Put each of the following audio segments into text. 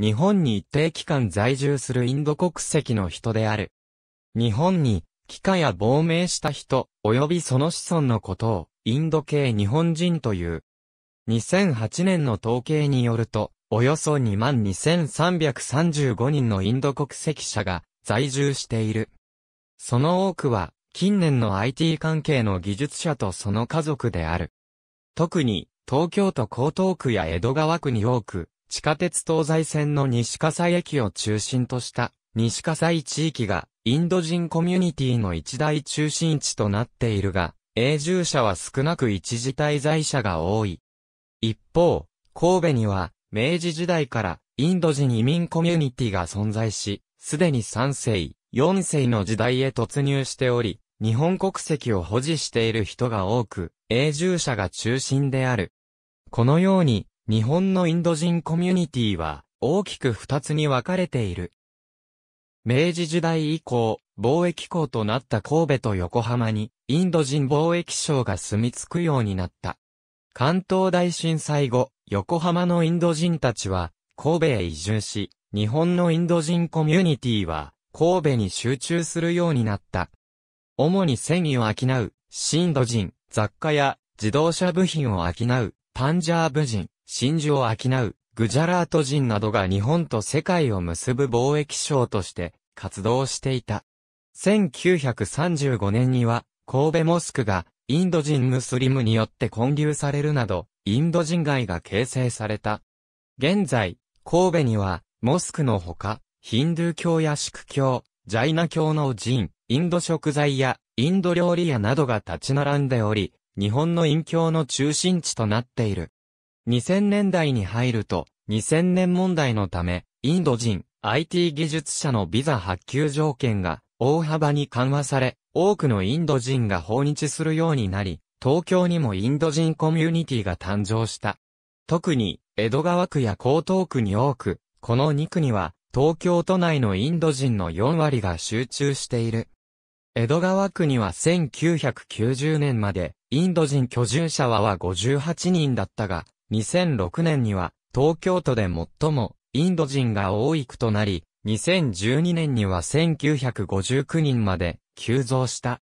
日本に一定期間在住するインド国籍の人である。日本に、帰化や亡命した人、及びその子孫のことを、インド系日本人という。2008年の統計によると、およそ22,335人のインド国籍者が在住している。その多くは、近年の IT 関係の技術者とその家族である。特に、東京都江東区や江戸川区に多く、地下鉄東西線の西葛西駅を中心とした西葛西地域がインド人コミュニティの一大中心地となっているが、永住者は少なく一時滞在者が多い。一方、神戸には明治時代からインド人移民コミュニティが存在し、すでに3世、4世の時代へ突入しており、日本国籍を保持している人が多く、永住者が中心である。このように、日本のインド人コミュニティは大きく二つに分かれている。明治時代以降、貿易港となった神戸と横浜に、インド人貿易商が住み着くようになった。関東大震災後、横浜のインド人たちは、神戸へ移住し、日本のインド人コミュニティは、神戸に集中するようになった。主に繊維を商う、シンド人、雑貨や自動車部品を商う、パンジャーブ人、真珠を商う、グジャラート人などが日本と世界を結ぶ貿易商として活動していた。1935年には、神戸モスクがインド人ムスリムによって建立されるなど、インド人街が形成された。現在、神戸には、モスクのほか、ヒンドゥー教やシク教、ジャイナ教の人、インド食材やインド料理屋などが立ち並んでおり、日本の陰教の中心地となっている。2000年代に入ると、2000年問題のため、インド人、IT 技術者のビザ発給条件が大幅に緩和され、多くのインド人が訪日するようになり、東京にもインド人コミュニティが誕生した。特に、江戸川区や江東区に多く、この2区には、東京都内のインド人の4割が集中している。江戸川区には1990年まで、インド人居住者はは58人だったが、2006年には東京都で最もインド人が多い区となり、2012年には1959人まで急増した。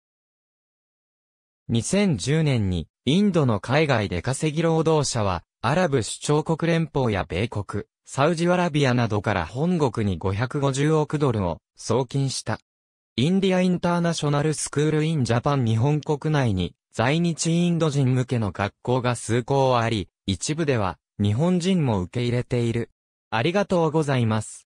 2010年にインドの海外で稼ぎ労働者はアラブ首長国連邦や米国、サウジアラビアなどから本国に550億ドルを送金した。インディア・インターナショナル・スクール・イン・ジャパン日本国内に在日インド人向けの学校が数校あり、一部では日本人も受け入れている。ありがとうございます。